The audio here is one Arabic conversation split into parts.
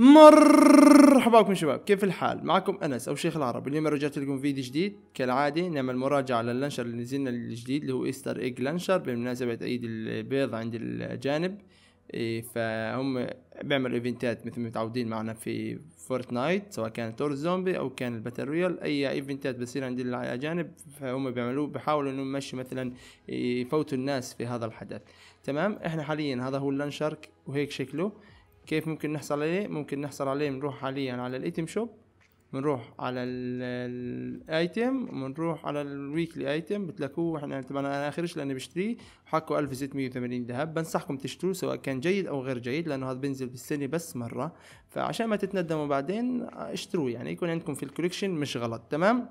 مرحبا بكم شباب كيف الحال معكم انس او شيخ العرب اليوم رجعت لكم فيديو جديد كالعاده نعمل مراجعه للنشر اللي نزلنا الجديد اللي هو ايستر ايج لانشر بمناسبه عيد البيض عند الاجانب إيه، فهم بيعملوا ايفنتات مثل متعودين معنا في فورتنايت سواء كان تور زومبي او كان الباتل رويال اي ايفنتات بتصير عند الاجانب فهم بيعملوه بحاولوا انهم يمشوا مثلا إيه، يفوتوا الناس في هذا الحدث تمام احنا حاليا هذا هو اللانشر وهيك شكله كيف ممكن نحصل عليه ممكن نحصل عليه بنروح حاليا على الايتم شوب بنروح على الايتم بنروح على الويكلي ايتم بتلاقوه احنا طبعا انا اخرش لاني بشتريه حقه 1680 ذهب بنصحكم تشتروه سواء كان جيد او غير جيد لانه هذا بينزل بالسنه بس مره فعشان ما تتندموا بعدين اشتروه يعني يكون عندكم في الكوليكشن مش غلط تمام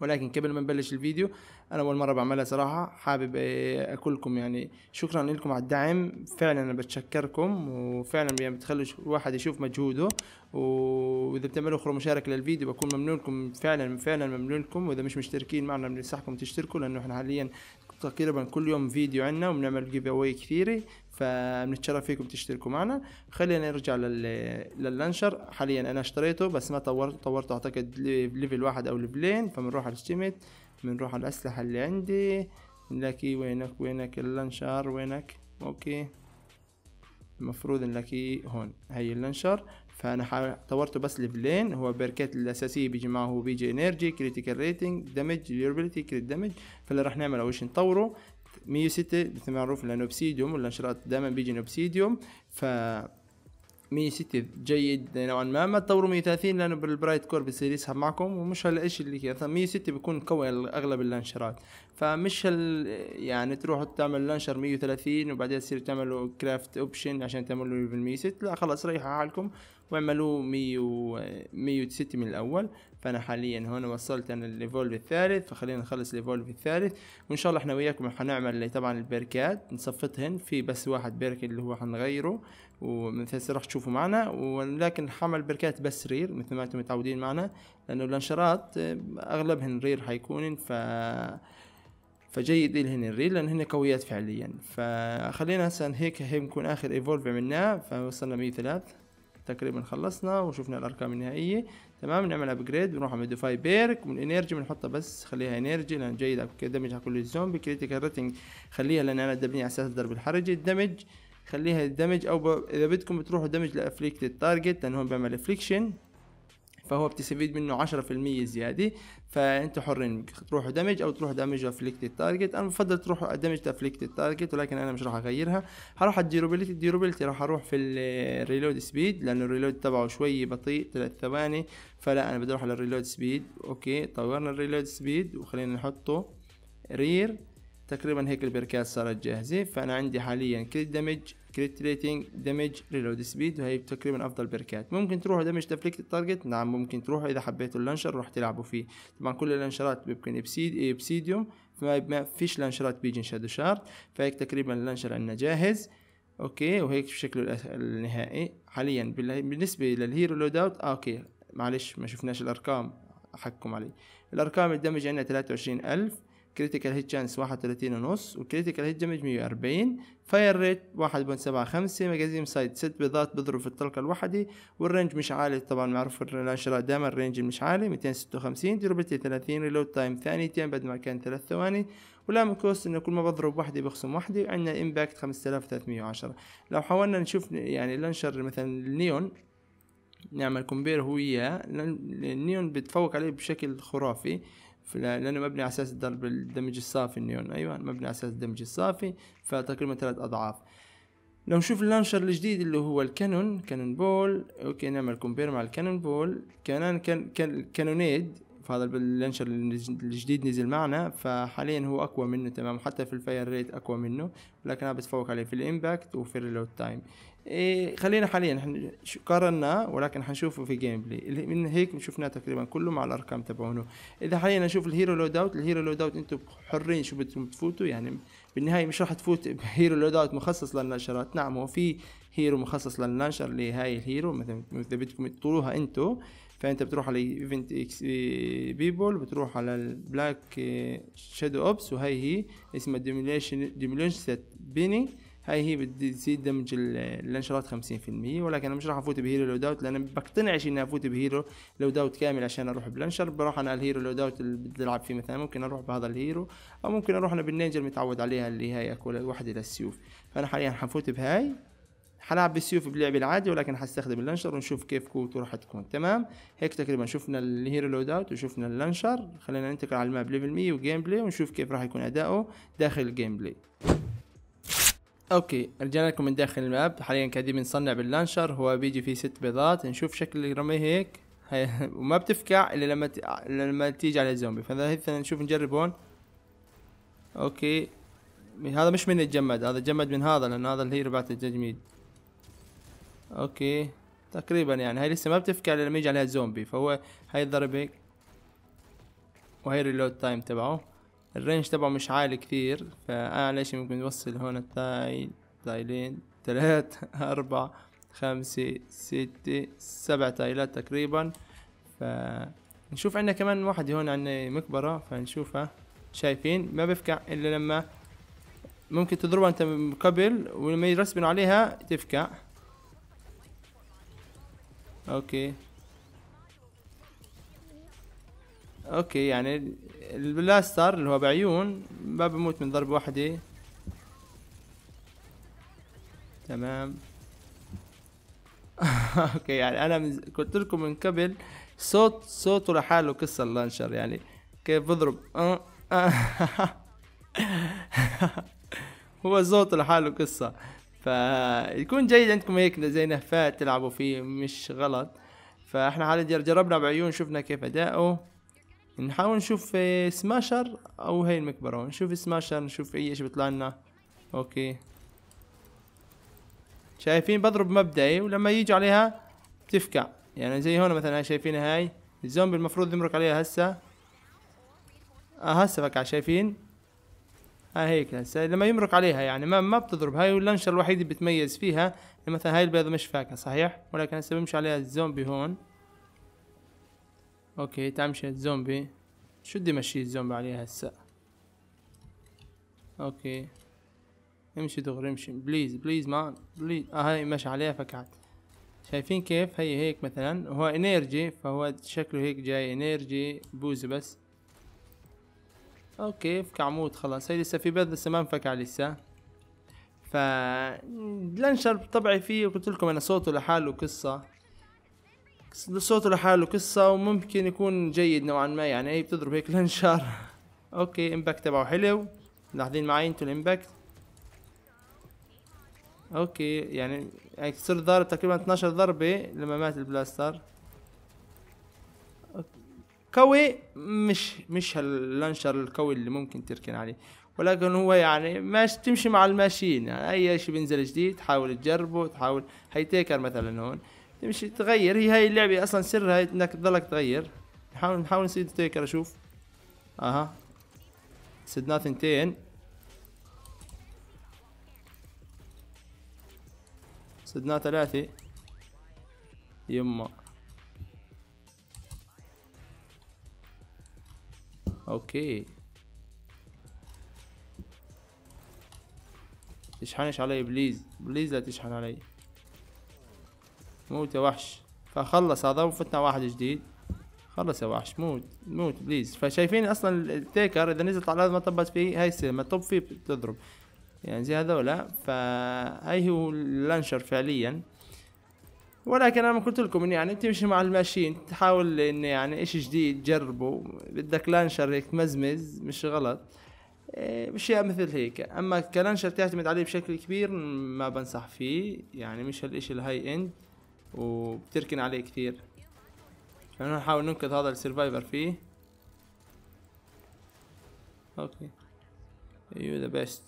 ولكن قبل ما نبلش الفيديو انا اول مره بعملها صراحه حابب اقول آه، لكم يعني شكرا لكم على الدعم فعلا انا بتشكركم وفعلا يعني بتخلي الواحد يشوف مجهوده واذا بتعملوا اخر مشاركه للفيديو بكون ممنون لكم فعلا فعلا ممنون لكم واذا مش مشتركين معنا بننصحكم تشتركوا لانه احنا حاليا تقريبا كل يوم فيديو عنا وبنعمل جيف اواي كثيرة فبنتشرف فيكم تشتركوا معنا خلينا نرجع لل... للانشر حاليا انا اشتريته بس ما طورته طورته اعتقد ليفل واحد او ليفلين فبنروح على الستيمت بنروح على الاسلحة اللي عندي نلاقي وينك وينك اللانشر وينك اوكي المفروض نلاقيه هون هي اللانشر فانا طورته بس ليفلين هو بيركات الاساسيه بيجي معه هو بيجي انرجي كريتيكال ريتنج دمج ديوربيليتي كريت دمج فاللي راح نعمله اول شيء نطوره 106 مثل ما معروف لانه اوبسيديوم والانشراط دائما بيجي اوبسيديوم ف 106 جيد نوعا ما ما تطوروا 130 لانه بالبرايت كور بيصير يسحب معكم ومش هالشيء اللي كذا 106 بيكون مكون اغلب اللانشرات فمش هال يعني تروحوا تعمل لانشر 130 وبعدين تصير تعملوا كرافت اوبشن عشان تعملوا ليفل 106 لا خلاص ريحوا حالكم مية ومية 160 من الاول فانا حاليا هنا وصلت انا الليفولف الثالث فخلينا نخلص الليفولف الثالث وان شاء الله احنا وياكم حنعمل طبعا البركات نصفتهن في بس واحد بيرك اللي هو حنغيره ومن ومثل راح تشوفوا معنا ولكن حمل بركات بس رير مثل ما انتم متعودين معنا لانه الانشرات اغلبهن رير حيكونن ف فجيد لهن الريل لان هن قويات فعليا فخلينا هسه هيك هي بنكون اخر ايفولف عملناه فوصلنا 103 تقريبا خلصنا وشفنا الارقام النهائيه تمام نعمل ابجريد بنروح على ديفاي بيرك من انرجي بنحطها بس خليها انرجي لان جيد دمج كل الزومبي كريتيكال ريتنج خليها لان انا دبني على اساس الضرب الحرجي الدمج خليها الدمج او ب... اذا بدكم بتروحوا دمج لافليكتد تارجت لان هون بيعمل افليكشن فهو بتستفيد منه 10% زياده فانتوا حرين تروحوا دمج او تروحوا دمج افليكت تارجت انا بفضل تروحوا دمج افليكت تارجت ولكن انا مش راح اغيرها هروح على الديروبيلتي الديروبيلتي راح اروح في الريلود سبيد لانه الريلود تبعه شوي بطيء 3 ثواني فلا انا بدي اروح على الريلود سبيد اوكي طورنا الريلود سبيد وخلينا نحطه رير تقريبا هيك البركات صارت جاهزة فأنا عندي حاليا كريت دمج كريت ريتنج دمج ريلود سبيد وهي تقريبا افضل بركات ممكن تروحوا دمج تفليكت التارجت نعم ممكن تروحوا اذا حبيتوا اللانشر روح تلعبوا فيه طبعا كل اللانشرات بيكون ابسيد بسيديوم فما فيش لانشرات بيجي شادو شارت فهيك تقريبا اللانشر عندنا جاهز اوكي وهيك شكله النهائي حاليا بالنسبه للهيرو لود اوت آه، اوكي معلش ما شفناش الارقام احكم عليه الارقام الدمج عندنا 23000 كريتيكال هيت شانس واحد وثلاثين ونص وكريتيكال هيت دمج مية وأربعين فاير ريت واحد بون سبعة خمسة مجازيم سايد ست بيضات بضرب في الطلقة الواحدة والرينج مش عالي طبعا معروف الشراء دايما الرينج مش عالي ميتين ستة وخمسين دروبتي ثلاثين ريلود تايم ثانيتين بعد ما كان ثلاث ثواني ولام كوست انه كل ما بضرب واحدة بخصم واحدة وعندنا امباكت خمسة آلاف ثلاثمية وعشرة لو حاولنا نشوف يعني لانشر مثلا النيون نعمل كومبير هو وياه النيون بتفوق عليه بشكل خرافي لانه مبني على اساس ضرب الدمج الصافي النيون ايوه مبني على اساس الدمج الصافي فتقريبا ثلاث اضعاف لو نشوف اللانشر الجديد اللي هو الكانون كانون بول اوكي نعمل كومبير مع الكانون بول كانان كان كان كانونيد فهذا هذا اللانشر الجديد نزل معنا فحاليا هو اقوى منه تمام حتى في الفاير ريت اقوى منه لكن انا بتفوق عليه في الامباكت وفي الريلود تايم إيه خلينا حاليا قارناه ولكن حنشوفه في جيم بلاي من هيك شفناه تقريبا كله مع الارقام تبعونه اذا حاليا نشوف الهيرو لود اوت الهيرو لود اوت انتم حرين شو بدكم تفوتوا يعني بالنهايه مش راح تفوت بهيرو لود اوت مخصص للنشرات نعم هو في هيرو مخصص للنشر لهاي الهيرو مثلا اذا بدكم تطولوها انتم فانت بتروح على ايفنت اكس بيبول بتروح على البلاك شادو اوبس وهي هي اسمها ديموليشن ديميليشن سيت بيني هاي هي بتزيد دمج الانشارات 50% ولكن انا مش راح افوت بهيرو لو داوت لان بقتنعش اني افوت بهيرو لو داوت كامل عشان اروح بلانشر بروح انا الهيرو لو داوت اللي بدي العب فيه مثلا ممكن اروح بهذا الهيرو او ممكن اروح انا بالنينجا المتعود عليها اللي هي اكل واحده للسيوف فانا حاليا حفوت بهاي حلعب بالسيوف بلعبي العادي ولكن هستخدم اللانشر ونشوف كيف قوته راح تكون تمام هيك تقريبا شفنا الهيرو لود اوت وشفنا اللانشر خلينا ننتقل على الماب ليفل 100 وجيم بلاي ونشوف كيف راح يكون اداؤه داخل الجيم بلاي اوكي رجعنا لكم من داخل الماب حاليا قاعدين بنصنع باللانشر هو بيجي فيه ست بيضات نشوف شكل اللي رميه هيك هي وما بتفكع الا لما ت... لما تيجي على الزومبي فاذا نشوف نجرب هون اوكي هذا مش من الجمد هذا جمد من هذا لان هذا الهيرو بعت التجميد اوكي تقريبا يعني هاي لسه ما بتفكى لما يجي عليها زومبي فهو هاي الضربة وهي الريلود تايم تبعه الرينج تبعه مش عالي كثير على شي ممكن يوصل هون تاي تايلين تلات أربع خمسة ستة سبع تايلات تقريبا فنشوف عنا كمان واحد هون عنا مكبرة فنشوفها شايفين ما بفكع إلا لما ممكن تضربها أنت من قبل ولما يرسبن عليها تفكع اوكي اوكي يعني البلاستر اللي هو بعيون ما بموت من ضربة واحدة تمام اوكي يعني انا من... قلت لكم من قبل صوت صوته لحاله قصة اللانشر يعني كيف بضرب هو صوته لحاله قصة فيكون جيد عندكم هيك زي نهفات تلعبوا فيه مش غلط فاحنا حاليا جربنا بعيون شفنا كيف اداؤه نحاول نشوف آه، سماشر او هي المكبرة نشوف سماشر نشوف اي اشي بيطلع لنا اوكي شايفين بضرب مبدئي ولما يجوا عليها بتفكع يعني زي هون مثلا شايفين هاي الزومبي المفروض يمرق عليها هسه آه هسه فكع شايفين ها هيك هسه لما يمرق عليها يعني ما ما بتضرب هاي اللانشا الوحيد اللي بتميز فيها مثلا هاي البيضة مش فاكهة صحيح ولكن هسه بمشي عليها الزومبي هون اوكي تمشي الزومبي شو بدي مشي الزومبي عليها هسه اوكي امشي دغري امشي بليز بليز ما بليز اه هاي مشى عليها فكعت شايفين كيف هي هيك مثلا هو انرجي فهو شكله هيك جاي انرجي بوز بس اوكي يفك عمود خلاص هي لسه في بيض لسه ما انفك عليه لسه ف لانشر طبعي فيه قلت لكم انا صوته لحاله قصه صوته لحاله قصة وممكن يكون جيد نوعا ما يعني هي بتضرب هيك لانشر اوكي امباكت تبعه حلو لاحظين معي انتو الامباكت اوكي يعني, يعني صرت ضارب تقريبا 12 ضربة لما مات البلاستر قوي مش مش اللانشر القوي اللي ممكن تركن عليه ولكن هو يعني ماش تمشي مع الماشين يعني اي شيء بينزل جديد تحاول تجربه تحاول تيكر مثلا هون تمشي تغير هي هاي اللعبه اصلا سرها انك تضلك تغير نحاول نحاول نصيد تيكر اشوف اها سدنا ثنتين سدنا ثلاثة يما اوكي تشحنش علي بليز بليز لا تشحن علي موت يا وحش فخلص هذا وفتنا واحد جديد خلص يا وحش موت موت بليز فشايفين اصلا التيكر اذا نزلت على الارض ما طبت فيه هاي يصير ما تطب فيه تضرب يعني زي هذولا فهاي هو اللانشر فعليا ولكن انا قلت لكم انه يعني تمشي مع الماشين تحاول انه يعني ايش جديد تجربه بدك لانشر هيك مزمز مش غلط اشياء إيه، مثل هيك اما كلانشر تعتمد عليه بشكل كبير ما بنصح فيه يعني مش هالشيء الهاي اند وبتركن عليه كثير فانا نحاول ننقذ هذا السرفايفر فيه اوكي يو ذا بيست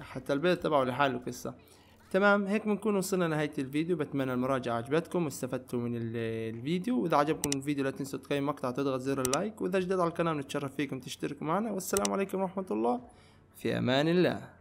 حتى البيت تبعه لحاله قصه تمام هيك بنكون وصلنا لنهاية الفيديو بتمنى المراجعة عجبتكم واستفدتوا من الفيديو واذا عجبكم الفيديو لا تنسوا تقيم مقطع وتضغط زر اللايك واذا جديد على القناة نتشرف فيكم تشتركوا معنا والسلام عليكم ورحمة الله في امان الله